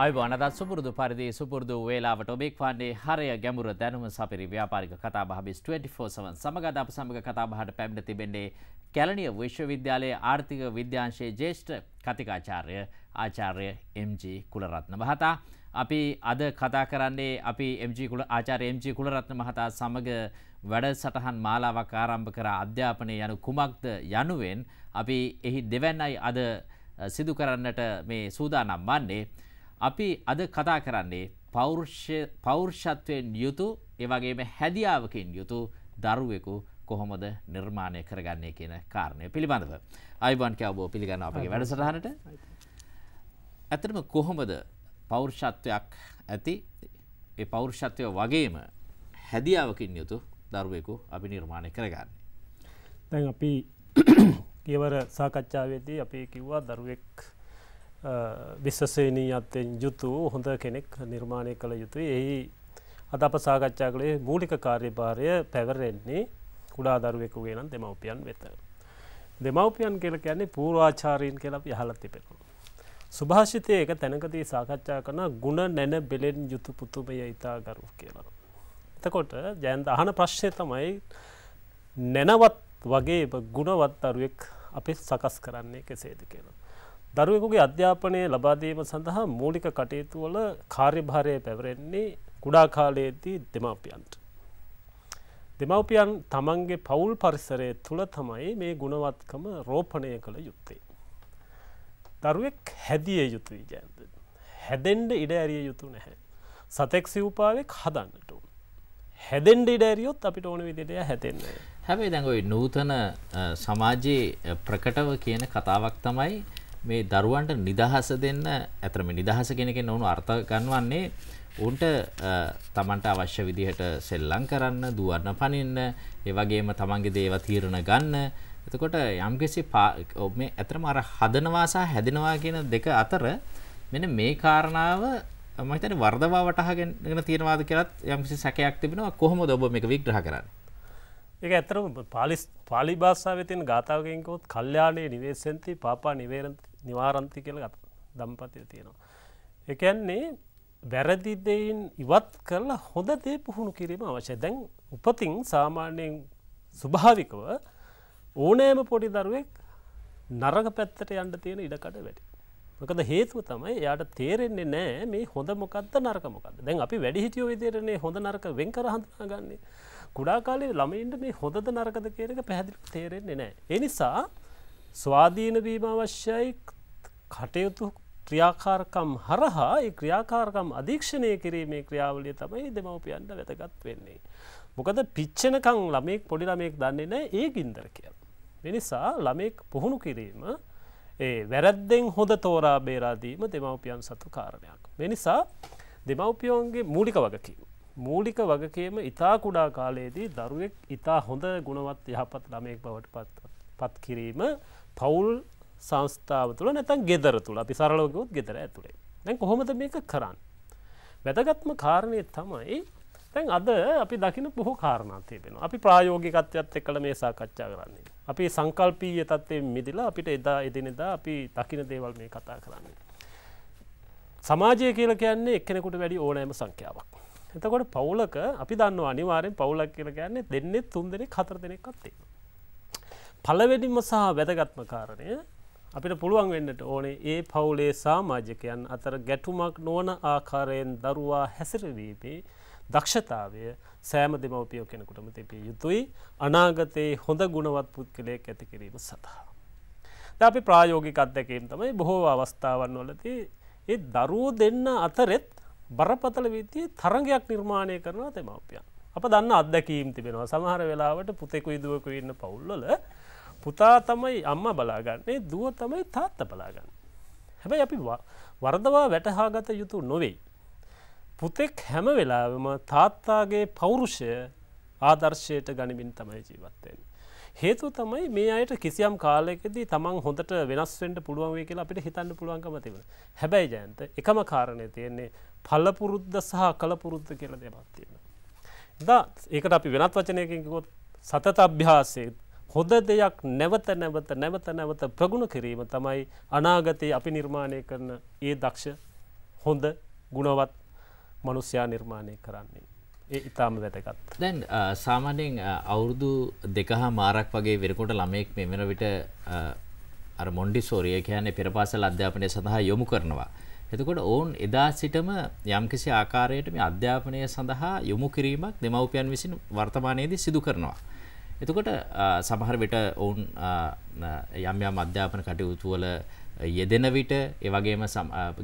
අයිවාන අදත් සුපුරදු පරිදි සුපුරදු වේලාවට ඔබෙක්වාන්නේ හරය ගැමුර දැනුම සපිරි ව්‍යාපාරික කතා භාවිස් 24/7 සමග අප සමග කතා බහට පැමිණ තිබෙන්නේ කැලණිය විශ්වවිද්‍යාලයේ ආර්ථික විද්‍යාංශයේ ජ්‍යෙෂ්ඨ කතිකාචාර්ය ආචාර්ය එම්ජී කුලරත්න මහතා අපි අද කතා කරන්නේ අපි එම්ජී කුල ආචාර්ය එම්ජී කුලරත්න මහතා සමග වැඩසටහන් මාලාවක් ආරම්භ කර අධ්‍යාපනය යනු කුමක්ද යනුවෙන් අපි එහි දෙවැන්නයි අද සිදු කරන්නට මේ සූදානම් වන්නේ අපි අද කතා කරන්නේ පෞරුෂත්වයෙන් යුතු එවගේම හැදියාවකින් යුතු දරුවෙකු කොහොමද නිර්මාණය කරගන්නේ කියන කාරණය පිළිබඳව. අයිබන්ක අවබෝ පිළිගන්න අපගේ වැඩසටහනට ඇතටම කොහොමද පෞරුෂත්වයක් ඇති පෞරුෂත්වය වගේම හැදියාවකින් යුතු දරුවෙකු අපි නිර්මාණය කරගන්න. දැන් අපි කියවර සාකච්ඡාවේදී අපි කිව්වා දරුවෙක් විශ්වසේනීයත්වයෙන් යුතු හොඳ කෙනෙක් නිර්මාණය කළ යුතුයි එහි අද අප සාකච්ඡා කළේ මූලික කාර්යභාරය පැවරෙන්නේ කුඩා දරුවෙකුගේ නම් දෙමව්පියන් වෙත. දෙමව්පියන් කියල කියන්නේ පූර්වාචාරීන් කියලා යහලත් තිබෙනවා. සුභාෂිතය එක තැනකදී සාකච්ඡා කරන ගුණ නැන බෙලෙන් යුතු පුතුමය ඉතාගරු කියලා. එතකොට ජයන්ත අහන ප්‍රශ්්‍යය තමයි නැනවත් වගේ ගුණවත් අරුවෙක් අපි සකස් කරන්නේ කෙසේද කියලා. දරුවෙකුගේ අධ්‍යාපනය ලබාදීම සඳහා මූලික කටයුතුවල කාර්යභාරය පැවරෙන්නේ කුඩා කාලයේදී දෙමාපියන්ට. දෙමව්පියන් තමන්ගේ පවුල් පරිසරය තුළ තමයි මේ ගුණවත්කම රෝපණය කළ යුත්තේ. දරුවෙක් හැදිය යුතුයි ජයන්ද. හැදෙන්ඩ ඉඩ ඇරිය යුතු නැහැ. සතෙක් සිව්පාවෙක් හදන්නට. හැදෙන්ඩ ඉඩ ඇරියොත් අපිට ඕන විදිටය හැතෙන්නේ. හැබැයි දැඟයි නූතන සමාජයේ ප්‍රකටව කියන කතාවක් තමයි මේ දරුවන්ට නිදහස දෙන්න ඇතර මේ නිදහස කෙනකෙන් ඔවුන් අර්ථ ගන්නවන්නේ උන්ට තමන්ට අවශ්‍ය විදිහට සෙල්ලං කරන්න දුවන්න පනින්න ඒවගේම තමන්ගේ දේව තීරණ ගන්න එතකොට යම්කිසි මේ ඇතරම අර හදනවාසා හැදෙනවා කියන දෙක අතර මෙන මේ කාරණාව මහිතන වර්ධවා වටහගෙන තියෙනවාද කියලත් යම්කිසි සැකයක් තිබෙනවා කොහොමද ඔබ මේක විග්‍රහ කරන්න ඒක ඇතරම පාලිස් පාලි භාෂාව තින් ගාථාවකින්කොත් කල්්‍යානයේ නිවේසන්ති පාපා නිවේරන්ති නිවාරන්ති කියල ගත දම්පතිය තියෙනවා. එකන්නේ වැරදිදයින් ඉවත් කරලා හොඳ දේ පුහුණු කිරීම අවශ්‍ය දැන් උපතින් සාමාන්‍යයෙන් ස්වභාවිකව ඕනෑම පොඩි දරුවෙක් නරග පැත්තට යන්න තියෙන ඉඩකට වැඩි. මකද හේතුව තමයි යාට තේරෙන්නේ නෑ මේ හොඳ මොකක්ද නරකමොකක්ද දැන් අපි වැඩි හිටියෝ විදිරන්නේ හොඳ නරක වෙන් කරහඳනා ගන්නේ. කුඩා කාලේ ළමයින්ට මේ හොඳද නරකද කියරක පැහැදිලි තේරෙන්නේ නෑ. එනිසා ස්වාධීන වීම අවශ්‍යයි කටයුතු ක්‍රියාකාරකම් හරහා ඒ ක්‍රියාකාරකම් අධීක්ෂණය කිරීමේ ක්‍රියාවලිය තමයි දෙමවපියන්ට වැතගත් වෙන්නේ. මොකද පිච්චනකං ළමෙක් පොඩි ළමයෙක් දන්නේ නෑ ඒ ගින්දර කියල. මිනිසා ළමෙක් පුහුණු කිරීම වැරැද්දෙන් හොඳ තෝරා බේරාදීම දෙමවපියන් සතු කාරණයක්. මෙනිසා දෙමවපියෝන්ගේ මූලික වගකීම. මූලික වගකීම ඉතා කුඩා කාලයේදී දරුවෙක් ඉතා හොඳ ගුණවත් යහපත් ළමයෙක් බවට පත් කිරීම පවුල් සංස්ථාව තුළ නැතන් ගෙදර තුළ අපි සරලෝකයොත් ගෙදර ඇතුළේ දැන් කොහොමද මේක කරන්න. වැදගත්ම කාරණය තමයි තැන් අද අපි දකින බොහෝ කාරණාතියබෙන අපි ප්‍රායෝගිකත්යත් එක් කළ මේ සාකච්ඡා කරන්නේ. අපි සංකල්පීය තත්වය මිදිලා අපිට එදා එදිනෙදා අපි දකින දේවල් මේ කතා කරන්නේ. සමාජය කියල කියන්නේ එක්කෙනෙකුට වැඩි ඕනෑම සංඛ්‍යාවක්. එතකොට පවුලක අපි දන්න අනිවාරෙන් පවුලක් කියල කියන්නේ දෙන්නේ තුන් දෙනෙ කතර දෙනෙක් අත්තේ. පලවෙනිම සහ වැදගත්ම කාරණය අපිට පුළුවන් වෙන්නට ඕනේ ඒ පවුලේ සාමාජකයන් අතර ගැටුමක් නොවන ආකාරයෙන් දරුවා හැසිරවීමේ දක්ෂතාවය සෑම දෙමවපියෝ කෙනෙකුටම තිබිය යුතුයි අනාගතයේ හොඳ ගුණවත් පුද්ගලයක් ඇතිකිරීම සඳහා. ද අපි ප්‍රායෝගික අත්දැකීම් තමයි බොහෝ අවස්ථාවන් වලති ඒ දරුවෝ දෙන්න අතරෙත් බරපතල විතිය තරගයක් නිර්මාණය කරනවා දෙමවපියන්. අප දන්න අත්දැකීම් තිබෙනවා සමහර වෙලාවට පුතෙකු ඉදුවකු ඉන්න පවුල්ලල පුතා තමයි අම්ම බලාගන්නේ දුව තමයි තාත්ත බලාගන්න. හැබැයි අපි වරදවා වැටහාගත යුතු නොවෙයි. පුතෙක් හැම වෙලාවම තාත්තාගේ පෞරුෂය ආදර්ශයට ගනිමින් තමයි ජීවත්තයෙන්. හේතු තමයි මේ අයට කිසියම් කාලයකදී තමන් හොඳට වෙනස්වෙන්ට පුළුවන්ේ කියලා අපිට හිතන්න පුළුවන්කම තිබෙන හැබැයි ජයන්ත එකම කාරණය තියෙන්නේ පල්ලපුරුද්ධ සහ කලපුරුද්ධ කියල දෙමත්තියෙන. දා ඒකට අපි වෙනත් වචනයකින්කොත් සතත අභ්‍යාසේ හොඳ දෙයක් නැවත නැවත නැවත නැවත ප්‍රගුණ කිරීම තමයි අනාගතයේ අපි නිර්මාණය කරන ඒ දක්ෂ හොඳ ගුණවත් මනුස්්‍යයා නිර්මාණය කරන්නේ. ඒ ඉතාම වැටකත්. දැන් සාමාන්‍යයෙන් අවුරුදු දෙකහා මාරක් වගේ වෙරකොට ළමයෙක් මෙමෙන විට මොන්ඩි සෝරිය කියන්නේ පෙරපාසල් අධ්‍යාපනය සඳහා යොමු කරනවා. එතකොට ඔවුන් එදා සිටම යම්කිසි ආකාරයට මේ අධ්‍යාපනය සඳහා යොමු කිරීමක් දෙමව්පියන් විසින් වර්තමානයේදී සිදු කරනවා. එතකොට සමහර විට ඔවුන් යම් යම් අධ්‍යාපන කටයුතු වල යෙදෙන විට ඒ වගේම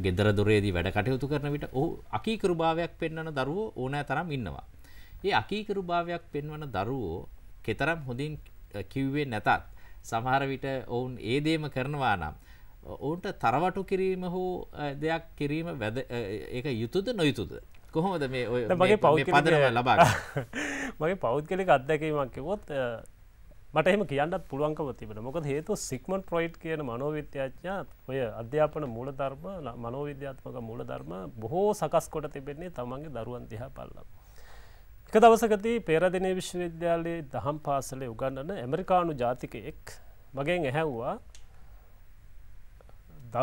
ගෙදර දොරේදී වැඩ කටයුතු කරන විට ඔහු අකීකරුභාවයක් පෙන්වන දරුවෝ ඕනෑ තරම් ඉන්නවා. ඒ අකීකරුභාවයක් පෙන්වන දරුවෝ කෙතරම් හොඳින් කිව්වේ නැතත් සමහර විට ඔවුන් ඒ දේම කරනවා නම් ඔවුන්ට තරවටු කිරීම හෝ දෙයක් කිරීම ඒක යුතුද නොයුතුද කොහොමද මේ ඔය මගේ පෞද්ග පදරව ලබා මගේ පෞද්ගලික අත්දැකීමක්කිවොත් මට එම කියන්නත් පුළුවන්කම තිබෙන මොකද හේතු සික්මන් ප්‍රයිට් කියන මනෝවිද්‍යාඥා ඔය අධ්‍යාපන මූලධර්ම මනෝවිද්‍යාත්මක මූලධර්ම බොහෝ සකස් කොට තිබෙන්නේ තමන්ගේ දරුවන් දිහා පල්ලම්. එක දවසකති පේරදිනේ විශ්වවිද්‍යාලයේ දහම් පාසලේ උගන්නන ඇමරිකානු ජාතිකයෙක් මගෙන් ඇහැව්වා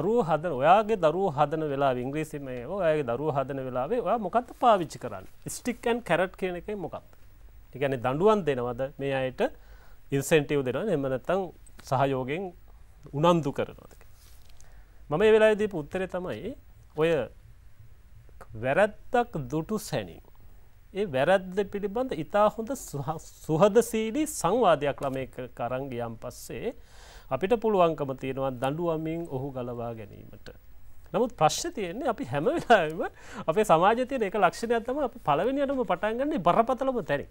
දරුව හදන ඔයාගේ දරුව හදන වෙලා ඉංග්‍රීසිම ඔයගේ දරුව හදන වෙලාවේ ඔයා මොකක්ද පාවිච්චි කරන්න ස්ටික්කන් කැරට් කියන එකයි මොකක්ද ටිකැන දඩුවන් දෙනවද මේ අයට ඉන්සෙන්ටව් දෙෙන එමනත්තං සහයෝගෙන් උනන්දු කරනවද මම වෙලාදී උත්තරය තමයි ඔය වැරැත්තක් දුටු සැනින් ඒ වැරැද්ද පිළිබඳ ඉතා හොඳ සුහදසීලී සංවාධයක් ළමය කරංගියම් පස්සේ අපිට පුළුවන්කම තියෙනවා දඩුවමින් ඔහු ගලවා ගැනීමට. නමුත් ප්‍රශ්න තියෙන්නේ අපි හැමවෙලාම අපේ සමාජතයන එක ලක්ෂණයක් තම අප පලවෙනියටම පටන්ගන්නේ බරපතලම තැරි.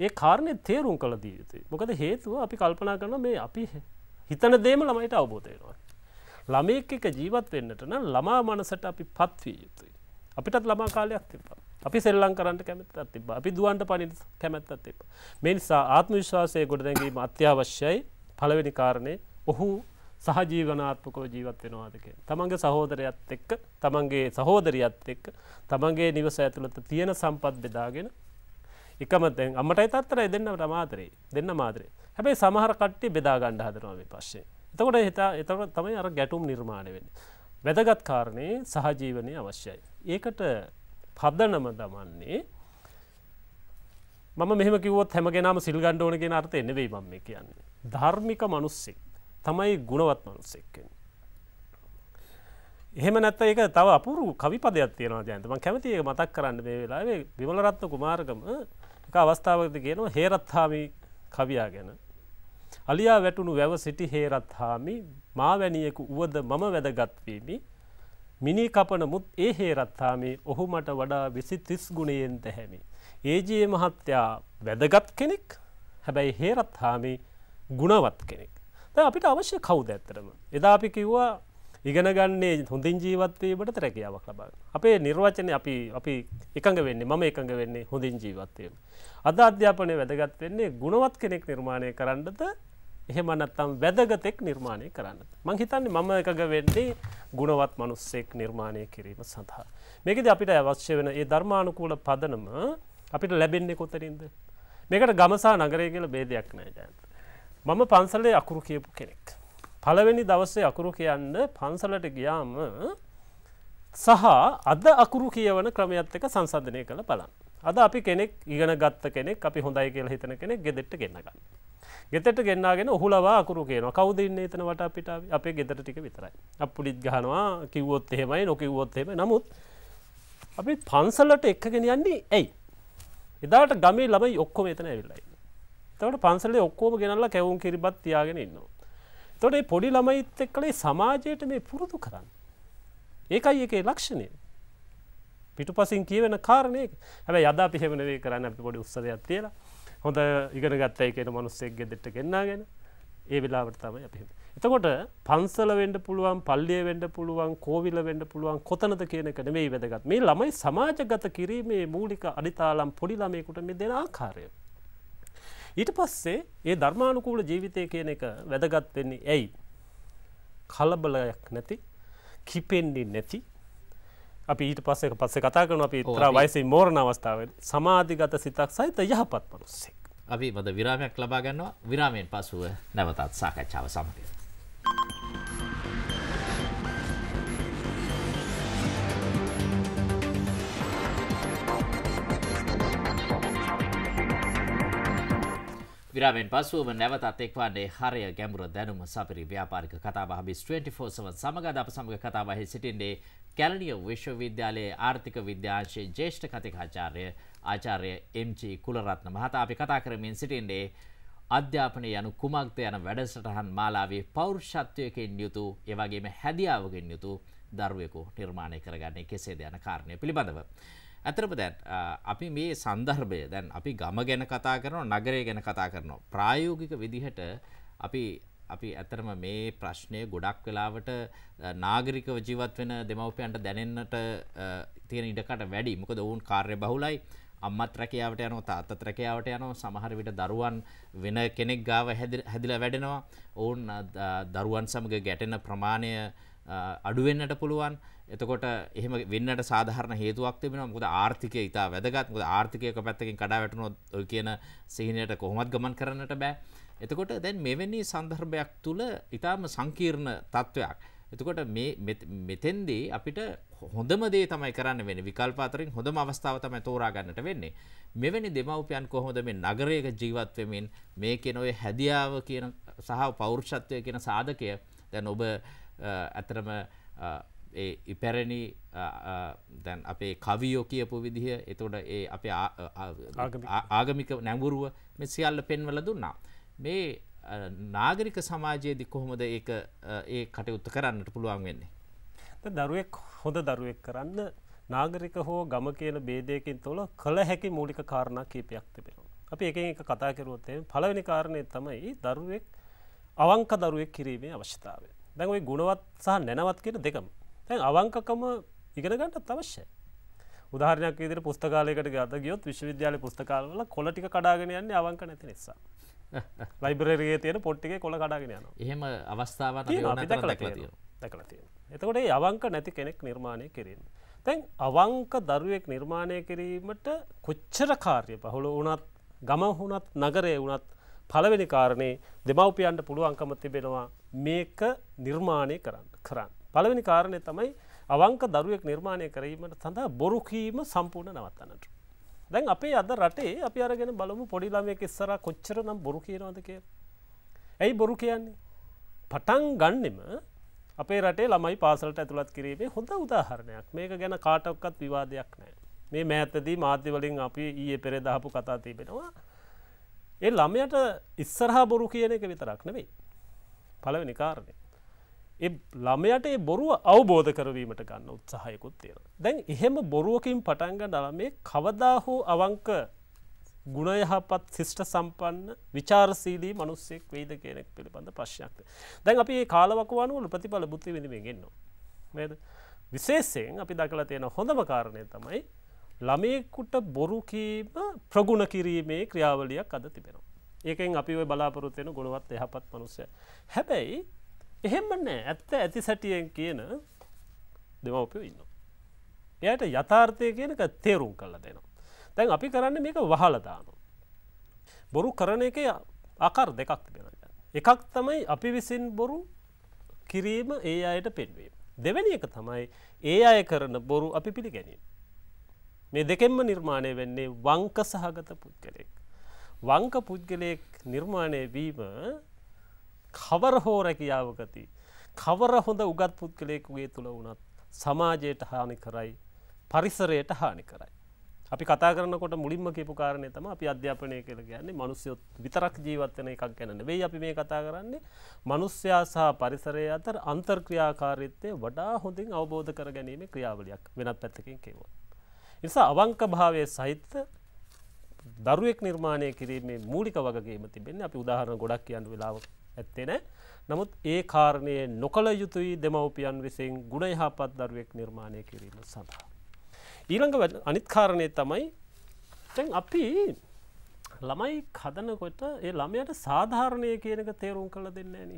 ඒ කාරණය තේරුම් කළ දී යුතුයි. මොකද හේතුව අපි කල්පනා කරන මේ අපි හිතන දේම ළමයිට අවබෝධයවා. ළමයෙක් එක ජීවත් වෙන්නට නම් ළමා මනසට අපි පත්වී යුතුයි. අපිටත් ළමා කාලයක් තිබ. අපි සෙල්ලං කරන්න කැමැත්තත් තිබ අපි දුවන්ට පනි කැමැත්තත් තිබ. මේ නිසා ආත්ම විශ්වාසය ගොඩදැඟීම අත්‍යවශ්‍යයි පළවෙනි කාරණය ඔහු සහජීවනාත්මකව ජීවත් වෙනවාද කියලා. තමන්ගේ සහෝදරයත් එක්ක තමන්ගේ සහෝදරියත් එක්ක තමන්ගේ නිවස ඇතුළත තියෙන සම්පත් බෙදාගෙන එකම දැන් අම්මටයි තාත්තටයි දෙන්නට මාතරේ දෙන්න මාතරේ. හැබැයි සමහර කට්ටිය බෙදා ගන්න හදනවා මේ පස්සේ. එතකොට හිතා එතකොට තමයි අර ගැටුම් නිර්මාණය වෙන්නේ. වැදගත් කාරණේ සහජීවනය අවශ්‍යයි. ඒකට පදනම දමන්නේ මම මෙහම කිවොත් හැමගෙනම සිල් ගණ්ඩ ඕන කියෙන අර්ථ එනෙවෙයි මම කියන්නේ ධර්මික මනුස්සෙක් තමයි ගුණවත් මනුස්සෙක්ෙන්. එහෙම නැත්ත ඒක තව අපුරු කවිපදයක් තියෙනවා ජයන්තම කැමති මතක් කරන්න මේ වෙලාවේ විමලරත්න කුමාර්ගම එක අවස්ථාවද කියනවා හේරත්හාමි කවියා ගැන. අලියා වැටුණු වැව සිටි හේරත්හාමි මාවැනියෙකු වුවද මම වැදගත්වීමි මිනි කපන මුත් ඒ හේරත්හාමි ඔහු මට වඩා විසි තිස් ගුණයෙන් තැහැමි. ඒජයේ මහත්තයා වැදගත් කෙනෙක් හැබැයි හේරත්හාමි ගුණවත් කෙනෙක් ත අපිට අවශ්‍ය කවුද ඇත්තරම එදා අපි කිව්වා ඉගෙනගන්නේ හොඳින් ජීවත්වීමට රැකියාවක් ලබන්න අපේ නිර්වචනය අපි අපි එකඟ වෙන්නේ මම එකඟ වෙන්නේ හොඳින් ජීවත්වයම අද අධ්‍යාපනය වැදගත් වෙන්නේ ගුණවත් කෙනෙක් නිර්මාණය කරන්නද එහෙම නැත්තම් වැදගතෙක් නිර්මාණය කරන්න මං හිතන්නේ මම එකඟ වෙන්නේ ගුණවත් මනුස්සෙක් නිර්මාණය කිරීම සඳහා මේකද අපිට අවශ්‍ය වෙන ඒ ධර්මානුකූල පදනම අපිට ලැබෙන්නේ කොතරින්ද මේකට ගමසා නගරය කියල බේදයක් නෑ ජයන්ත මම පන්සලේ අකුරු කියපු කෙනෙක්. පළවෙනි දවස්සේ අකුරු කියන්න පන්සලට ගියාම සහ අද අකුරු කියවන ක්‍රමයත් එක සංසධනය කළ බලන්න. අද අපි කෙනෙක් ඉගෙන ගත්ත කෙනෙක් අපි හොඳයි කියලා හිතන කෙනෙක් ගෙදෙට්ට ගෙන්න්නගන්න. ගෙතට ගෙන්න්නගෙන ඔහුලවා අකුරු කියන කවදන්න එතන වට අපිට අපේ ගෙදට ටික විතරයි. අපපුලිත් ගහනවා කිව්වොත් එහෙමයි නොකිවොත් එහෙම නමුත් අපි පන්සලට එක්කගෙන යන්නේ ඇයි. එදාට ගමේ ළමයි ඔක්කොම එතන ඇවිල්ලයි. තවට පන්සලේ ඔක්කෝම ගෙනල්ලා කැවුම් කිරිබත් තියාගෙන ඉන්නවා. තොට පොඩි ළමයිත් එක් කළේ සමාජයට මේ පුරුදු කරන්න. ඒකයි එකේ ලක්ෂණය. පිටු පසින් කියවෙන කාරණයක හැබ යදා පිහෙමනවේ කරන්න අපි පොඩි උත්සරයක් තියලා හොඳ ඉගෙන ගත්තයි කියෙන මනුස්සෙක් ගෙදෙට ගෙන්න්නගෙන ඒ වෙලාවට තමයි අප එතකොට පන්සල වෙන්ඩ පුළුවන් පල්ලිය වෙන්ඩ පුළුවන් කෝවිල වෙන්ඩ පුළුවන් කොතනද කියනක නෙමේ වැදගත් මේ ළමයි සමාජගත කිරීමේ මූලික අඩිතාලම් පොඩි ළමයකුට මේ දෙෙන ආකාරය ඊට පස්සේ ඒ ධර්මානුකූල ජීවිතය කියන එක වැදගත් වෙන්නේ ඇයි කලබලයක් නැති කිපෙන්ඩි නැති අපි ඊට පස්සේ පස්සේ කතා කරන අපි තර වයිසේ මෝරණ අවස්ථාව සමාධිගත සිතක් සහිත යහපත් මනුස්සෙක් අපි මද විරාමයක් ලබා ගන්නවා විරාමයෙන් පසුව නැවතත් සාකච්ඡාව සමගය ඉරාවෙන් පසුව නැවතත් එක්වන්නේ හරය ගැඹුර දැනුම සපිරි ව්‍යාපාරික කතාව හබිස් 24/7 සමග අප සමග කතාබහේ සිටින්නේ කැලණිය විශ්වවිද්‍යාලයේ ආර්ථික විද්‍යාංශයේ ජ්‍යෙෂ්ඨ කතිකාචාර්ය ආචාර්ය එම්.ජී. කුලරත්න මහතා අපි කතා කරමින් සිටින්නේ අධ්‍යාපනය යනු කුමක්ද යන වැඩසටහන් මාලාවේ පෞරුෂත්වයකින් යුතු එවැගේම හැදියාවකින් යුතු දරුවෙකු නිර්මාණය කරගන්නේ කෙසේද යන කාරණය පිළිබඳව. ඇතරම දැන් අපි මේ සන්දර්භය දැන් අපි ගම ගැන කතා කරනවා නගරය ගැන කතා කරනවා. ප්‍රායෝගික විදිහට අපි අපි ඇතරම මේ ප්‍රශ්නය ගොඩක් වෙලාවට නාගරිකව ජීවත් වෙන දෙමවපියන්ට දැනෙන්නට තියෙන ඉඩකට වැඩි මොකද ඔවුන් කාර්ය බහුලයි අම්මත් රැකියාවට යනවා තාත්තත් රැකියාවට යනවා සමහර විට දරුවන් වෙන කෙනෙක් ගාව හැදිලා වැඩෙනවා. ඔවුන් දරුවන් සමග ගැටෙන ප්‍රමාණය අඩුවෙන්නට පුළුවන්. එතකොට එහෙම වෙන්නට සාධාරණ හේතුවක් තිබෙනවා. මොකද ආර්ථිකය ඊට වැදගත්. මොකද ආර්ථිකයක පැත්තකින් කඩා වැටුණොත් ඔය කියන සිහිනයට කොහොමවත් ගමන් කරන්නට බෑ. එතකොට දැන් මෙවැනි සන්දර්භයක් තුල ඊටාම සංකීර්ණ තත්වයක්. එතකොට මේ මෙතෙන්දී අපිට හොඳම දේ තමයි කරන්න වෙන්නේ. විකල්ප අතරින් හොඳම අවස්ථාව තමයි තෝරා ගන්නට වෙන්නේ. මෙවැනි දෙමව්පියන් කොහොමද මේ නගරයක ජීවත් වෙමින් මේ කියන ඔය හැදියාව කියන සහ පෞරුෂත්වය කියන සාධකය දැන් ඔබ ඇත්තටම ඒ ඉපැරණි දැන් අපේ කවියෝ කියපු විදිහ එතකොට ඒ අපේ ආගමික නැඹුරුව මෙ සියල්ල පෙන්වල දුන්නා. මේ නාගරික සමාජයේදි කොහොමද ඒ ඒ කටයුත්ත කරන්නට පුළුවන් වෙන්නේ. දරුවෙක් හොඳ දරුවෙක් කරන්න නාගරික හෝ ගම කියන බේදයකින් තුොල කළ හැකි මූලික කාරණ කීපයක් තිබෙනවා. අපි එක එක කතා කරුවත්තේ පලවෙනි කාරණය තමයි දරුවෙක් අවංක දරුවෙක් කිරීමේ අවශ්‍යතාවය. දැන් ඔයි ගුණවත් සහ නැනවත් කියෙන දෙකම තැන් අවංකකම ඉගෙනගන්නත් අවශ්‍යයි උදාහරයක් ඉදිරි පුස්තකාලයකට ගත ගියොත් විශ්වවිද්‍යාල පුස්තකාලවල කොලටි කඩාගෙන යන්නේ අවංක නැති නිසා ලයිබරගේ තියෙන පොට්ටිගේ කොල කඩාගෙන යන එහෙම අවස්ථාවට දැකලතිය එතකොට අවංක නැති කෙනෙක් නිර්මාණය කිරීම තැන් අවංක දරුවෙක් නිර්මාණය කිරීමට කොච්චර කාර්ය පහුළු වනත් ගම වුණත් නගරය වුණත් පළවෙනි කාරණේ දෙමව්පියන්ට පුළුවන්කම තිබෙනවා මේක නිර්මාණය කරන්න කරන්න. පළවෙනි කාරණය තමයි අවංක දරුවෙක් නිර්මාණය කිරීමට සඳහා බොරුකීම සම්පූර්ණ නවත්තන්නට. දැන් අපේ අද රටේ අපි අරගෙන බලමු පොඩිලාමයක ඉස්සර කොච්චර නම් බොරු කියනවද කිය. ඇයි බොරු කියන්නේ. පටන් ගන්නෙම අපේ රටේ ළමයි පාසලට ඇතුළත් කිරීමේ හොඳ උදාහරණයක් මේක ගැන කාටක්කත් විවාදයක් නෑ. මේ මෑතදී මාධ්‍යවලින් අපි ඊයේ පෙරදාහපු කතා තිබෙනවා. ඒ ළමයට ඉස්සරහා බොරු කියන එක විතරක් නෙවෙයි. පළවෙනි කාරණය. ඒ ළමයට ඒ බොරුව අවබෝධ කරවීමට ගන්න උත්සාහයකුත් තියෙන. දැන් එහෙම බොරුවකින් පටන්ග නළමේ කවදා හෝ අවංක ගුණයහපත් සිිෂ්ට සම්පන්න විචාරසීදී මනුස්සෙක් වෙයිද කෙනෙක් පිළිබඳ ප්‍රශ්යක්ත. දැන් අපි කාලවකවානුවල ප්‍රතිඵල බුද්ධි විඳීමගෙන්න්නවා. නේද. විශේෂයෙන් අපි දකළ තියෙන හොඳම කාරණය තමයි ළමයෙකුට බොරුකීම ප්‍රගුණ කිරීමේ ක්‍රියාවලියක් අද තිබෙනවා. ඒකෙන් අපි ඔය බලාපොරොත්වයෙන ගොුණවත් යහපත් මනුස්සය. හැබැයි එහෙමනෑ ඇත්ත ඇති සැටියෙන් කියන දෙමවපියෝ ඉන්න. එයට යථාර්ථය කියනක තේරුම් කල දෙනවා. තැන් අපි කරන්න මේක වහලදානු. බොරු කරන එක අකර දෙකක් තිබෙන. එකක් තමයි අපි විසින් බොරු කිරීම ඒ අයට පෙන්වීම. දෙවැනි එක තමයි ඒ අය කරන බොරු අපි පිළි ගැනීම. මේ දෙකෙන්ම නිර්මාණය වෙන්නේ වංක සහගත පුද්ගලෙක්. වංක පුද්ගලයෙක් නිර්මාණය වීම කවර හෝ රැකියාවකති. කවර හොඳ උගත් පුද්ගලයෙකුගේ තුළ වුණත් සමාජයට හානි කරයි පරිසරයට හානි කරයි. අපි කතා කරනකොට මුලින්ම කියපු කාරණය තම අපි අධ්‍යාපනය කළ කියන්නේ මනුස්යොත් විතරක් ජීවත්වන එකක් ගැන වෙයි අපි මේ කතා කරන්නේ මනුස්්‍යයා සහ පරිසරය අතර අන්තර්ක්‍රියාකාරිත්තය වඩා හොඳින් අවබෝධ කර ගැනීම ක්‍රියාවලයක් වෙනත් පැත්තකින් කෙව. නිසා අවංක භාවය සහිත දරුවෙක් නිර්මාණය කිරීමේ මූලික වගේම තිබෙන අපි උදාහරණ ගොඩක් කියන්න වෙලාවක් ඇත්තෙන නමුත් ඒ කාරණය නොකළ යුතුයි දෙමවපියන් විසින් ගුණ යහපත් දරුවෙක් නිර්මාණය කිරීම සඳහා. ඊළඟ අනිත්කාරණය තමයි තැන් අපි ළමයි කදනකොට ඒ ළමයට සාධාරණය කියනක තේරුම් කළ දෙන්න න.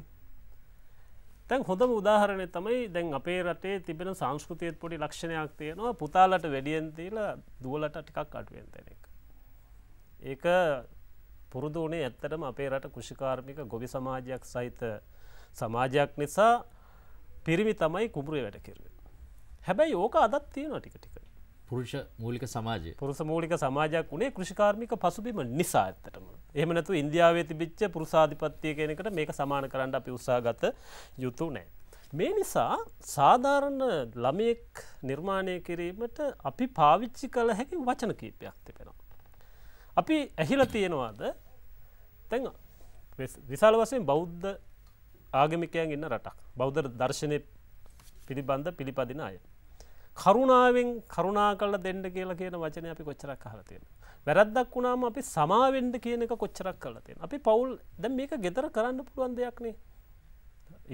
තැන් හොඳම උදාහරණය තමයි දැන් අපේ රටේ තිබෙන සංස්කෘතියත් පොඩි ලක්ෂණයක් තියෙනවා පුතාලට වැඩියන්තීල දුවලට ටිකක් අටුවෙන් තැනෙක්. ඒක පුරුදු වුණේ ඇත්තටම අපේ රට කෘෂිකාර්මික ගොවි සමාජයක් සහිත සමාජයක් නිසා පිරිමි තමයි කුඹුරේ වැඩ කෙරුවේ. හැබැයි ඕක අදත් තියෙනවා ටික ටික. පුරුෂ මූලික සමාජය. පුරුෂ මූලික සමාජයක් උනේ කෘෂිකාර්මික පසුබිම නිසා ඇත්තටම. එහෙම නැතු ඉන්දියාවේ තිබිච්ච පුරුෂාධිපත්‍ය කියන එකට මේක සමාන කරන්න අපි උත්සාහගත යුතු නැහැ. මේ නිසා සාධාරණ ළමයෙක් නිර්මාණය කිරීමට අපි පාවිච්චි කළ හැකි වචන කීපයක් තිබෙනවා. අපි ඇහිල තියෙනවාද තැන් විශාල වසයෙන් බෞද්ධ ආගමිකයන් ඉන්න රටක් බෞද්ධ දර්ශනය පිළිබඳ පිළිපදින අය. කරුණාවෙන් කරුණා කල දෙන්න කියලා කියන වචනය අපි කොච්චරක් හල තියෙන. වැරද්දක් වුණාම අපි සමාවෙන්ඩ කියන එක කොච්චරක් කල තියෙන අපි පවුල් දැ මේක ගෙදර කරන්න පුළුවන් දෙයක්නේ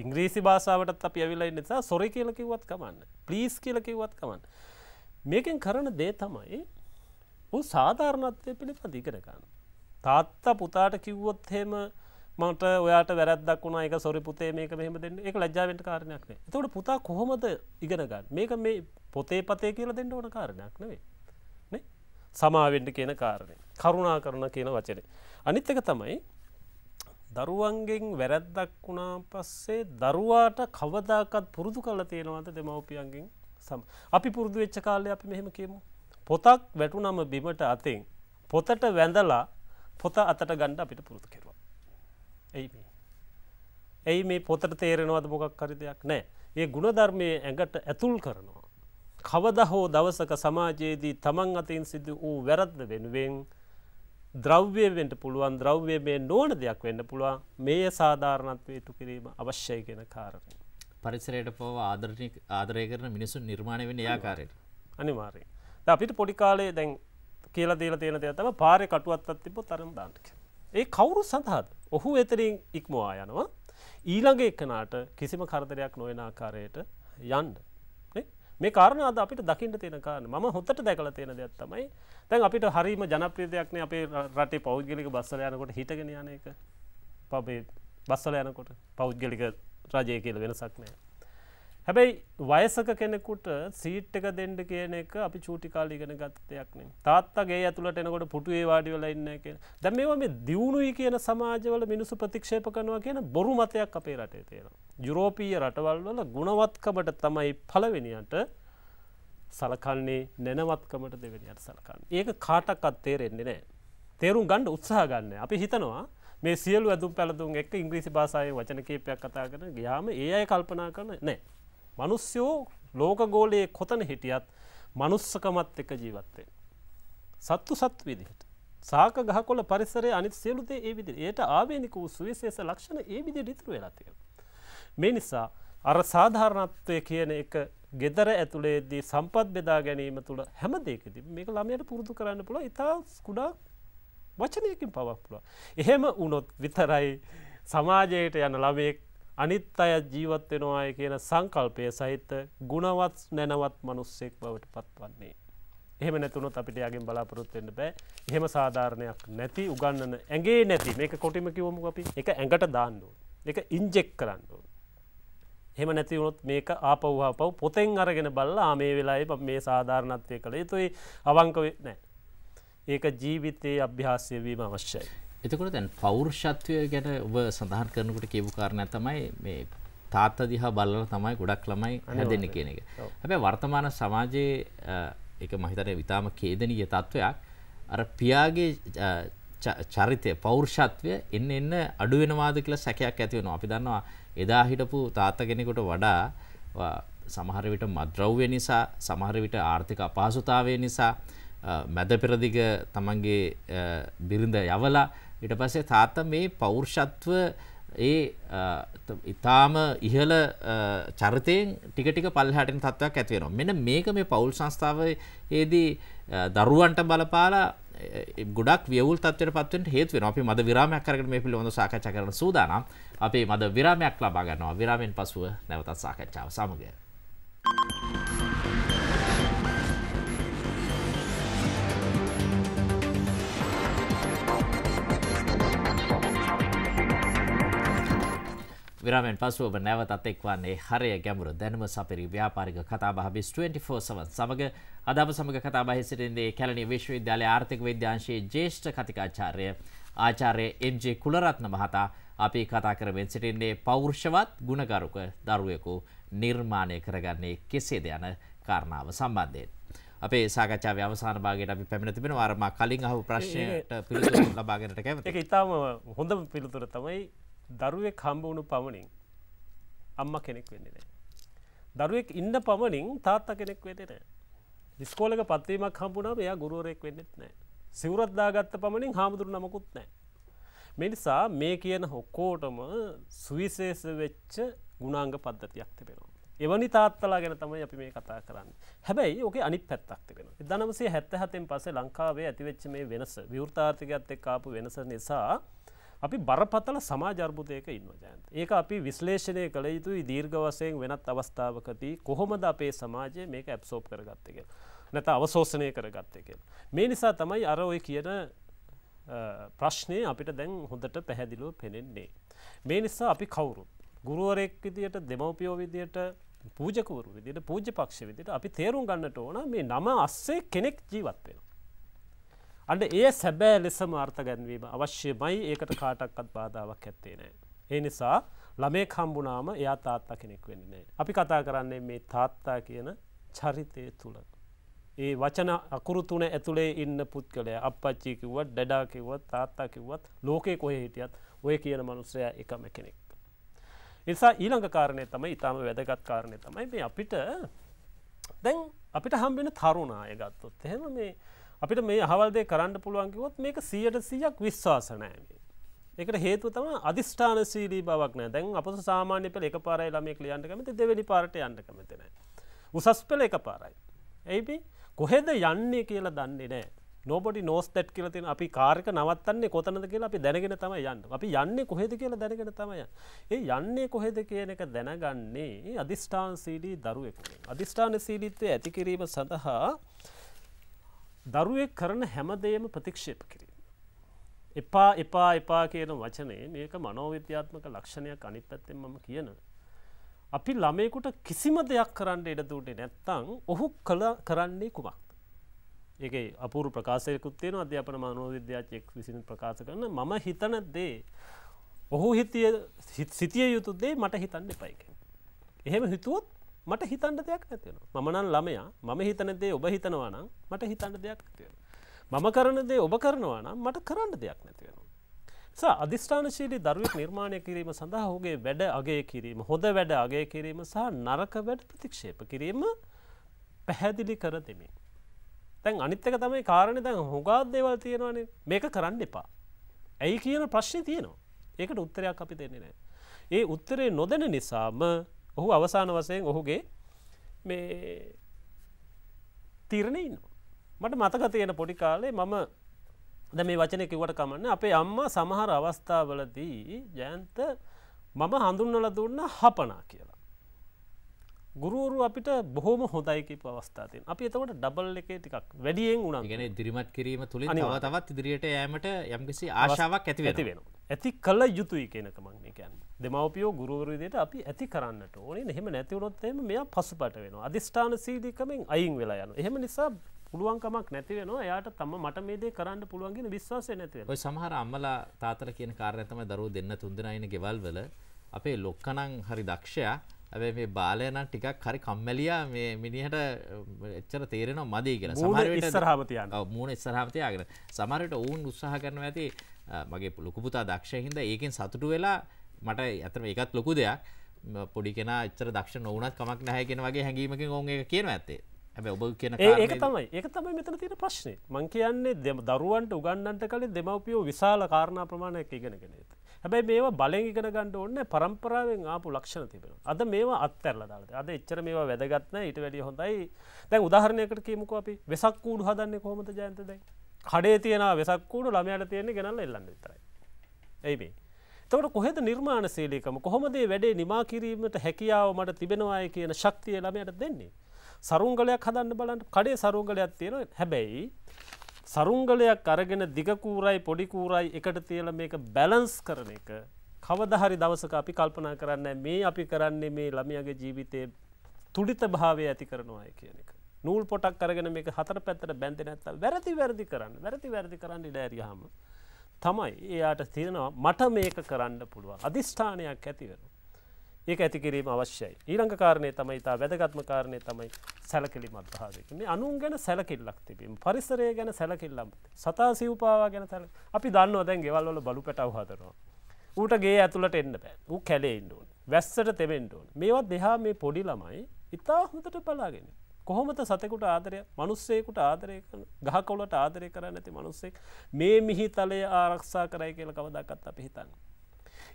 ඉංග්‍රීසි භාසාාවටත් අප ඇවිලයි නිසා සොරි කියලකිවත් කමන්න පලිස් කියලකිවත් කමන්න. මේකෙන් කරන දේ තමයි ඌ සාධාරණත්වය පිළිපදි කරගන්න. තාත්තා පුතාට කිව්වොත් හෙම මට ඔයාට වැරදක් වුණ එක සොරි පුතේ මේක මෙහම දෙන්න එක ලජ්ජාවට කාරණයක් නේ තොට පුතා කොහොමද ඉගෙනගන්න මේක මේ පොතේ පතේ කියල දෙන්න ඕන කාරණයක් නෙවේ සමාවෙන්ට කියන කාරණය කරුණා කරන කියන වචනේ. අනිත් එක තමයි දරුවන්ගෙන් වැරැද්දක් වුණා පස්සේ දරුවාට කවදාකත් පුරුදු කල තියෙනවද දෙමවපියන්ගෙන් සම අපි පුරුදු වෙච්ච කාලය අපි මෙහෙම කියමු පොතක් වැටුනම බිමට අතින් පොතට වැඳලා පොත අතට ගණ්ඩ අපිට පුරුදු කෙරවා. ඇයි මේ. ඇයි මේ පොතට තේරෙනවද මොකක් හරි දෙයක් නෑ ඒ ගුණධර්මය ඇඟට ඇතුල් කරනවා. කවද හෝ දවසක සමාජයේදී තමන් අතින් සිදු වූ වැරද්ද වෙනුවෙන් ද්‍රව්‍යවෙන්ට පුළුවන් ද්‍රව්‍ය මේ නෝන දෙයක් වෙන්න පුළුවන් මේ සාධාරණත්වයටු කිරීම අවශ්‍යය ගෙන කාරණය. පරිසරයට පව ආදරණය ආදරය කරන මිනිසුන් නිර්මාණය වෙන යාකාරයට. අනිවාරයෙන්. ද අපිට පොඩිකාලේ දැන් කියල දීල තියෙන දෙය තම පාරය කටුවත්තත් තිබ තරම් දාන්ටක. ඒ කවුරු සඳහත් ඔහු එතරින් ඉක්මවා යනවා ඊළඟ එක්කනාට කිසිම කරදරයක් නොයන ආකාරයට යන්ඩ. මේ කාරණ අද අපිට දකිට තියෙනකාන ම හොත්තට දැකල තියෙන දෙයක් තමයි තැන් අපිට හරිම ජනප්‍රීතියක්න අපේ රටේ පෞද්ගලික බස්සල යනකොට හිටගෙන යන එක පබේ බස්සල යනකොට පෞද්ගලික රජය කියල වෙනසක් නෑ හැබැයි වයසක කෙනෙකුට සීට් එක දෙන්ඩ කියන එක අපි චූටිකාල ඉගෙන ගත්ත දෙයක්නේ තාත්තගේ ඇතුළට එනකොට පුටුවේ වාඩිවල ඉන්න කිය දැම මේ මේ දියුණුයි කියන සමාජවල මිනිසු ප්‍රතික්ෂේප කනවා කියන බොරු මතයක් අපේ රටේ තියෙන. යුරෝපීය රටවල්වල ගුණවත්කමට තමයි පලවෙනිට සලකන්නේ නැනවත්කමට දෙවෙනියට සලකන්න ඒක කාටක්ත් තේරෙන්නේ නෑ තේරුම් ගණ්ඩ උත්සාහ ගන්න අපි හිතනවා මේ සියලු ඇදුම් පැළදුම් එක් ඉංග්‍රීසි භාසාය වචන කේපයක් කතා කරන ගයාම ඒ අය කල්පනා කරන නෑ මිනිස්සුෝ ලෝකගෝලයේ කොතන හිටියත් මනුස්සකමත් එක ජීවත්තේ. සත්තු සත් විදිහට. සාක ගහකොල පරිසරය අනිත් සියලුතේ ඒ විදි ඒයට ආවේනිකූ සුවිශේෂ ලක්ෂණ ඒ විදි ඩිතුරු වෙලාතිය. මේ නිසා අර සාධාරණත්වය කියන එක ගෙදර ඇතුළේදී සම්පත් බෙදා ගැනීම තුළ හැම දෙකද මේක ළමයට පුරුදු කරන්න පුළ ඉතා කුඩා වචනයකින් පවක් පුළ. එහෙම වනොත් විතරයි සමාජයට යන ළමයෙක් අනිත් අය ජීවත් වෙනවාය කියන සංකල්පය සහිත ගුණවත් නැනවත් මනුස්සෙක් බවට පත්වන්නේ. එහෙම නැතුනොත් අපිට යගෙන් බලාපොරොත්වෙන්න බෑ එහෙම සාධාරණයක් නැති උගන්නන ඇගේ නැති මේක කොටිම කිවමු අපි එක ඇඟට දාන්නුව. එක ඉන්ජෙක් කරන්නුව. එහෙම නැතිවුණොත් මේක ආපව්හා පව් පොතෙන් අරගෙන බල්ලා මේ වෙලායි ප මේ සාධාරණත්වය කළ තුයි අවංකවේ නෑ. ඒක ජීවිතයේ අභ්‍යාසය වීම අවශ්‍යයි. එතකොට දැන් පෞරුෂත්වය ගැන ඔබ සඳහන් කරනකොට කියපු කාරණා තමයි මේ තාත්ත දිහා බලලා තමයි ගොඩක් ළමයි හැදෙන්නේ කියන එක. හැබැයි වර්තමාන සමාජයේ ඒක මම හිතන්නේ ඊටාම ඛේදනීය තත්වයක්. අර පියාගේ චරිතය පෞරුෂත්වය එන්න එන්න අඩු වෙනවාද කියලා සැකයක් ඇති වෙනවා. අපි දන්නවා එදා හිටපු තාත්තා කෙනෙකුට වඩා සමහර විට මද්‍රව්‍ය නිසා, සමහර විට ආර්ථික අපහසුතාවය නිසා මැද පෙරදිග තමන්ගේ බිරිඳ යවලා ඊට පස්සේ තාත්තා මේ පෞරුෂත්ව ඒ ඉතාම ඉහළ චරිතයෙන් ටික ටික පල්හටින් තත්ත්වයක් ඇති වෙනවා. මෙන්න මේක මේ පෞල් සංස්ථාවේදී දරුවන්ට බලපාලා ගොඩක් වියවුල් තත්ත්වයට පත් වෙන්න හේතු වෙනවා. අපි මද විරාමයක් අරගෙන මේ පිළිබඳව සාකච්ඡා කරන්න සූදානම්. අපි මද විරාමයක් ලබා ගන්නවා. විරාමෙන් පසුව නැවතත් සාකච්ඡාව සමග. Thank you. විරමෙන් පසුවබ නැවතත් එක්වන්නේ හරය ගැඹුරු දැනුම සපිරි ව්‍යාපාරික කතාබහ බිස් 24/7 සමග අදම සමග කතාබහේ සිටින්නේ කැලණිය විශ්වවිද්‍යාලය ආර්ථික විද්‍යාංශයේ ජ්‍යෙෂ්ඨ කතිකාචාර්ය ආචාර්ය එම්.ජේ. කුලරත්න මහතා අපි කතා කරමින් සිටින්නේ පෞරුෂවත් ගුණගරුක දරුවෙකු නිර්මාණය කරගන්නේ කෙසේද යන කාරණාව සම්බන්ධයෙන්. අපේ සාකච්ඡාව අවසාන භාගයට අපි පැමිණ තිබෙන අරම කලින් අහපු ප්‍රශ්නයට පිළිතුරු ලබාගෙනට කැමති. ඒක ඉතාම හොඳම පිළිතුර තමයි දරුවෙක් හම්බවුණු පමණින් අම්ම කෙනෙක් වෙන්නේ දරුවෙක් ඉන්න පමණින් තාත්ත කෙනෙක් වෙදෙන ස්කෝලක පත්වීමක් හම්බුණාව එයා ගුරුවරෙක් වෙන්නෙත් නෑ සිවරත්දාගත්ත පමණින් හාමුදුරු නමකුත් නෑ මිනිසා මේ කියන හොක්කෝටම සුවිශේෂ වෙච්ච ගුණාංග පද්ධතියක් තිබෙනවා එවනි තාත්තලා ගැන තමයි අපි මේ කතා කරන්න හැබැයි ඕක අනි පැත්තක් තිබෙන දනමසේ හැත්ත හතෙන් පසේ ලංකාවේ ඇතිවෙච්ච මේ වෙනස විවෘතාර්ථකත් එක්කාපු වෙනස නිසා අපි බරපතල සමාජර්බුදයක ඉන්න ජයන්ත ඒක අපි විශ්ලේෂණය කළ යුතුයි දීර්ඝ වසයෙන් වෙනත් අවස්ථාවකති කොහොමද අපේ සමාජය මේක ඇප්සෝප් කරගත්තක නැත අවශෝෂණය කරගත්තකෙන් මේ නිසා තමයි අර ඔය කියන ප්‍රශ්නය අපිට දැන් හොඳට පැහැදිලුව පෙනෙන්නේ. මේ නිසා අපි කවුරුත්. ගුරුවරෙක් විදියට දෙමවපියෝ විදියට පූජකවරු විදිට පූජ පක්ෂ විදිට අපි තේරුම් ගන්නට ඕන මේ නම අස්සේ කෙනෙක් ජීවත්වෙන. අන්න ඒ සැබෑ ලෙසම අර්ථ ගැන්වීම අවශ්‍යමයි ඒකට කාටක්වත් බාධාවක් ඇත්තේ නෑ. ඒ නිසා ළමේ කම්බුනාම එයා තාත්තා කෙනෙක් වෙන්නේ. අපි කතා කරන්නේ මේ තාත්තා කියන චරිතය තුළ. ඒ වචන අකුරු තුන ඇතුළේ ඉන්න පුද්ගලය අපච්චි කිව්වත් ඩඩා කිව්වත් තාත්තා කිව්වත් ලෝකේ කොහේ හිටියත් ඔය කියන මනුස්සයා එකම කෙනෙක්. නිසා ඊළඟ කාරණය තමයි ඉතාම වැදගත් කාරණය තමයි මේ අපිට දැන් අපිට හම්බෙන තරුණ අය ගත්තොත් එහෙම මේ අපිට මේ අහවල්දේ කරන්න පුළුවන්කිවොත් මේක සියයට සියක් විශ්වාසනෑමේ. එකට හේතු තම අධිෂ්ඨාන සීලී බවක් නෑ දැන් අප සාමාන්‍ය පෙළ එක පාරයි ළමෙක් ලියන්ට කැමති දෙවැනි පාරට යන්න කැමතිනෑ. උසස් පෙළ එක පාරයි. ඇයිපි කොහෙද යන්නේ කියලා දන්නේ නෑ. නොබඩි නෝස් තැට් කියලතින් අපි කාර්ක නවත්තන්නේ කොතනද කියලා අපි දැනගෙන තම යන්න අපි යන්නේ කොහෙද කියලා දැනගෙන තමයි ඒ යන්නේ කොහෙද කියන එක දැනගන්නේ අධිෂ්ඨාන් සීඩී දරුවෙක් අධිෂ්ඨාන සීඩීත්වය ඇතිකිරීම සඳහා දරුවෙක් කරන හැමදේම ප්‍රතික්ෂේප කිරීම. එපා එපා එපා කියන වචනේ මේක මනෝවිද්‍යාත්මක ලක්ෂණයක් අනිත් පැත්තෙන් මම කියන. අපි ළමයකුට කිසිම දෙයක් කරන්න ඉඩදුටේ නැත්තං ඔහු කළ කරන්නේ කුමක්. ඒක අපපුරු ප්‍රකාශයකුත් තියෙන අධ්‍යාපන මනෝවිද්‍යාචයෙක් විසින් ප්‍රකාශ කරන මම හිතන දේ ඔහු හිතිය සිතිය යුතු දේ මට හිතන්න එපයික. එහෙම හිතුවොත් මට හිතන්ට දෙයක් නැතියෙනවා මනන් ළමයා මම හිතනදේ ඔබ හිතනවා නම් මට හිතන්ට දෙයක් නැතියෙන මම කරනදේ ඔබ කරනවා නම් මට කරන්න දෙයක් නැතියෙනවා සා අධිෂ්ඨානශීලී දරුවෙක් නිර්මාණය කිරීම සඳහා හුගේ වැඩ අගේ කිරීම හොඳ වැඩ අගේ කිරීම සහ නරක වැඩ ප්‍රතික්ෂේප කිරීම පැහැදිලි කර දෙමින්. තැන් අනිත්තක තමයි කාරණ දැන් හොගාත් දේවල් තියෙනවානේ මේක කරන්න එපා. ඇයි කියන ප්‍රශ්නය තියෙනවා. ඒකට උත්තරයක් අපි දෙන්නේ නෑ. ඒ උත්තරේ නොදැන නිසාම ඔහු අවසාන වසයෙන් ඔහුගේ මේ තිරණයින්න මට මතක තියෙන පොඩි කාලේ මම ද මේ වචනය කිවට කමන්න අපේ අම්මා සමහර අවස්ථාවලදී ජයන්ත මම හඳුන්නල දුන්න හපනා කියලා ගුරුවරු අපිට බොහොම හොඳයික පවස්ථාතිය අපි එතකට ඩබල් එක ටිකක් වැඩියෙන් උනා ගෙන දිරිමත් කිරීම තුළ තවත් ඉදිරියට යෑමට යම්කිසි ආශාවක් ඇති ඇති වෙන. ඇති කල යුතුයි කියනක මංනකයන් දෙමවපියෝ ගුරුවරුදයට අපි ඇති කරන්නට ඕනේ එහෙම නැතිවනොත්තේම මෙයා පසු පට වෙන අධිෂ්ඨාන සීදිකමෙන් අයින් වෙලා යන එහෙම නිසා පුළුවන්කමක් නැතිවෙන යායට තම මට මේදේ කරන්න පුළුවන්ගෙන විශ්වාසය නැතිව සමහර අම්මලා තාතර කියන කාරණතම දරු දෙන්න තුන්දනයින ගෙවල්වල අපේ ලොක්කනං හරි දක්ෂයා ඇබේ මේ බාලයන ටිකක් හරි කම්මැලියා මේ මිනිහට එච්චර තේරෙන මදී කියලා සමරට සරහපතිය මූුණ ස්රහපතියාගෙන සමරට ඔවුන් උත්සාහ කරන ඇති මගේ ලොකුපුතා දක්ෂයහින්ද ඒකෙන් සතුටු වෙලා මට ඇතම එකත් ලොකු දෙයක් පොඩි කෙන චර දක්ෂ නොවනත් කමක් නැහැ කියෙන වගේ හැඟීමකින් ඔවන් එක කියන ඇත්තේ ඇ ඔබ කියන ඒක තමයි ඒක තමයි මෙතන තියෙන ප්‍රශ්නය මං කියන්නේ දෙම දරුවන්ට උගන්නන්ට කලින් දෙමවපියෝ විශාල කාරණා ප්‍රමාණයක් ඉගෙනගෙනනේත හැබැයි මේවා බලෙන් ඉගෙන ගන්න ඕන්න පරම්පරාවෙන් ආපු ලක්ෂණ තිබෙන අද මේවා අත්තරල දාලට අද එච්චර මේවා වැදගත්න ඊට වැඩිය හොඳයි දැන් උදාහරණයකට කියමුක අපි වෙසක් කූඩු හදන්නේ කොහොමද ජයන්තදයි කඩේ තියෙන වෙසක් කූඩු ළමයට තියෙන්නේ ගෙනල්ල එල්ලන්න විතරයි ඇයි මේ තවට කොහෙද නිර්මාණ සීලීකම කොහොමදේ වැඩේ නිමා කිරීමට හැකියාව මට තිබෙනවාය කියන ශක්තිය ළමයට දෙන්නේ සරුංගලයක් හදන්න බලන්න කඩේ සරුංගලයක් තියෙන හැබැයි සරුංගලයක් අරගෙන දිගකූරයි පොඩිකූරයි එකට තියල මේක බැලන්ස් කරන එක කවදහරි දවසක අපි කල්පනා කරන්න මේ අපි කරන්නේ මේ ළමියගේ ජීවිතය තුඩිත භාවය ඇති කරනවාය කියන එක නූල් පොටක් කරගෙන මේ හතර පැත්තට බැන්ති නැත්තල් වැරදි වැරදි කරන්න වැරදි වැරදි කරන්න ඉඩෑරියහම තමයි එයාට තියෙනවා මට මේක කරන්න පුළුවන් අධිෂ්ඨානයක් ඇතිවරු ඒක ඇති කිරීම අවශ්‍යයි ඊළංඟ කාරණය තමයි ඉතා වැදගත්ම කාරණය තමයි සැලකිලි මත්හාදකන්නේ අනුන් ගැන සැලකිල්ලක් තිබීම පරිසරය ගැන සැලකිල්ලම් සතා සිවපාවා ගැන සැල අපි දන්න දැන් ගෙවල්ල බලු පැටව හදරවා ඌටගේ ඇතුළට එන්න බෑ ූ කැලෙන්ඩුවන් වැස්සට තෙමෙන්ටුවන් මේවත් දෙහා මේ පොඩි ළමයි ඉතා හොඳට බලාගෙන කොහොමත සතෙකුට ආදරය මනුස්සයකුට ආදරය ගහකොලට ආදරය කරන්න ඇති මනුස්සෙක් මේ මිහි තලය ආරක්ෂා කරයි කියල කවදක්ත් අප හිතන්න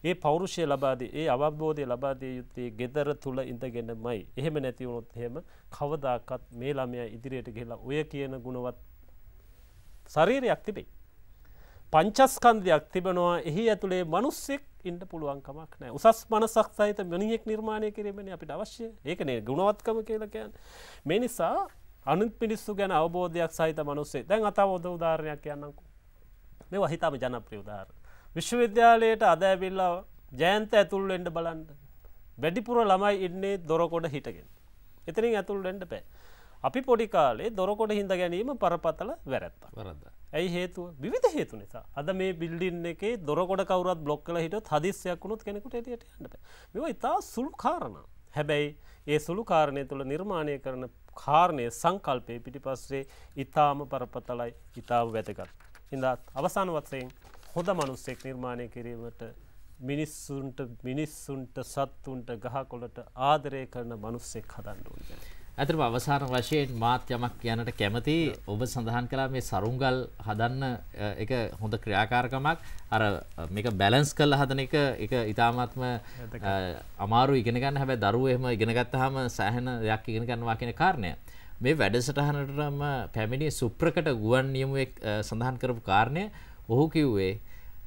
ඒ පෞරුෂය ලබාදී ඒ අවබෝධය ලබාදී යුත්තේ ගෙදර තුළ ඉඳගෙනමයි. එහෙම නැති වුණොත් එහෙම කවදාකත් මේ ළමයා ඉදිරියට ගිහිලා ඔය කියන ගුණවත් ශරීරයක් තිබේ. පංචස්කන්ධයක් තිබෙනවා එහි ඇතුළේ මිනිස්සෙක් ඉන්න පුළුවන් කමක් නෑ උසස් මනසක් සහිත මිනිහෙක් නිර්මාණය කිරීමෙන අපිට අවශ්‍ය ඒකනේ ගුණවත්කම කියලා කියන්නේ මේ නිසා අනුත් පිනිස්සු ගැන අවබෝධයක් සහිත මිනිස්සේ දැන් අතව උදාහරණයක් කියන්නම්කෝ මේවා හිතාම ජනප්‍රිය උදාහරණ විශ්වවිද්‍යාලයට අද ඇවිල්ලා ජයන්ත ඇතුල්ෙන්ට බලන්ට වැඩිපුර ළමයි ඉන්නේ දොරකොඩ හිටගෙන්. එතනින් ඇතුල්ෙන්ට පෑ. අපි පොඩිකාලේ දොරකොට හිද ගැනීම පරපතල වැරැත්ත වරද. ඇයි හේතුව විධ හේතු නිසා අද මේ බිල්ඩින් එක දොරකොට කවරත් බ්ලොක්කල හිට හදිස්යක් වුණුත් කෙනෙකුට ට හට මෙ ඉතා සුළු කාරණ හැබැයි ඒ සුළු කාරණය තුළ නිර්මාණය කරන කාරණය සංකල්පය පිටි පස්සේ ඉතාම පරපතලයි ඉතාම වැදකත්. හිදත් අවසාන වත්සයෙන් හොඳ මනුස්සෙක් නිර්මාණය කිරීමට මිනිස්සුන්ට මිනිස්සුන්ට සත්තුන්ට ගහකොලට ආදරය කරන මනුස්සෙක් හදන්ඩුවන්. ඇතරම අවසාන වශයෙන් මාත් යමක් කියනට කැමති ඔබ සඳහන් කලා මේ සරුංගල් හදන්න එක හොඳ ක්‍රියාකාරකමක් අර මේක බැලන්ස් කල්ල හදන එක එක ඉතාමත්ම අමාරු ඉගෙනගන්න හැබැ දරුව එහම ඉගෙනගත්ත හම සෑහන දෙයක් ඉගෙන ගන්නවා කියෙන කාරණය. මේ වැඩසටහනටම පැමිණි සුප්‍රකට ගුවන් නියමුවෙක් සඳහන් කරපු කාරණය ඔහු කිව්වේ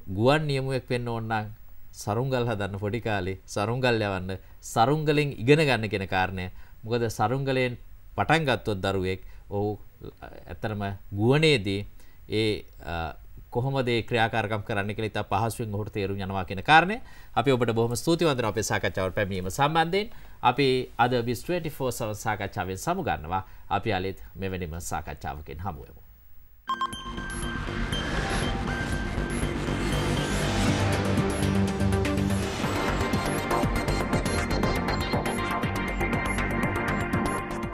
ගුවන් නියමුවෙක් වෙන්න ඕන්නම් සරුංගල් හදන්න පොඩි කාලේ සරුංගල් යවන්න සරුංගලෙන් ඉගෙන ගන්න කෙන කාරණය මොකද සරුංගලයෙන් පටන් ගත්තොත් දරුවෙක් ඔහු ඇත්තටම ගුවනේදී ඒ කොහොමද ඒ ක්‍රියාකාරකම් කරන්න කියලා ඉතා පහසුවෙන් ඔහුට තේරුම් යනවා කියන කාරණය අපි ඔබට බොහොම ස්තුතියි වන්දනා අපේ සාකච්ඡාවට පැමිණීම සම්බන්ධයෙන් අපි අද BIS 24 සවන් සාකච්ඡාවෙන් සමුගන්නවා අපි අලෙත් මෙවැනිම සාකච්ඡාවකින් හමුවෙමු Thank you.